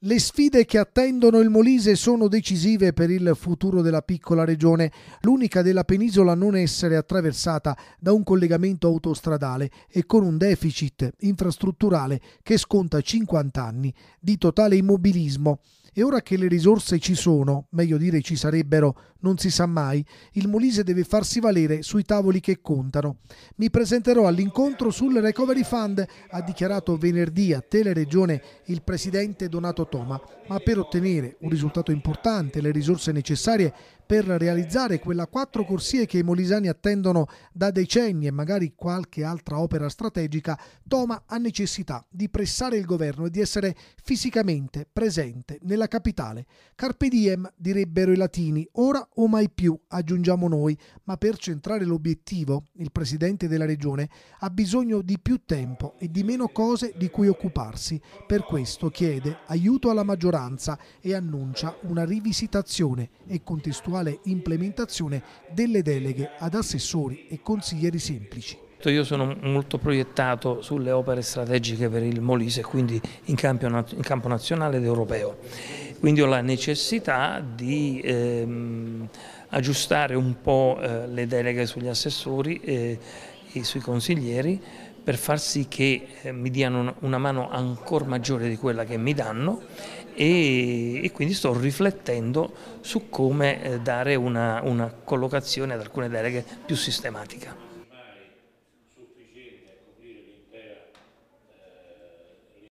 Le sfide che attendono il Molise sono decisive per il futuro della piccola regione, l'unica della penisola a non essere attraversata da un collegamento autostradale e con un deficit infrastrutturale che sconta 50 anni di totale immobilismo. E ora che le risorse ci sono, meglio dire ci sarebbero, non si sa mai, il Molise deve farsi valere sui tavoli che contano. Mi presenterò all'incontro sul Recovery Fund, ha dichiarato venerdì a Teleregione il presidente Donato Toma, ma per ottenere un risultato importante, le risorse necessarie per realizzare quella quattro corsie che i molisani attendono da decenni e magari qualche altra opera strategica, Toma ha necessità di pressare il governo e di essere fisicamente presente nella della capitale. Carpe diem, direbbero i latini, ora o mai più, aggiungiamo noi, ma per centrare l'obiettivo, il presidente della regione ha bisogno di più tempo e di meno cose di cui occuparsi. Per questo chiede aiuto alla maggioranza e annuncia una rivisitazione e contestuale implementazione delle deleghe ad assessori e consiglieri semplici. Io sono molto proiettato sulle opere strategiche per il Molise, quindi in campo, in campo nazionale ed europeo. Quindi ho la necessità di ehm, aggiustare un po' eh, le deleghe sugli assessori eh, e sui consiglieri per far sì che eh, mi diano una mano ancora maggiore di quella che mi danno e, e quindi sto riflettendo su come eh, dare una, una collocazione ad alcune deleghe più sistematica.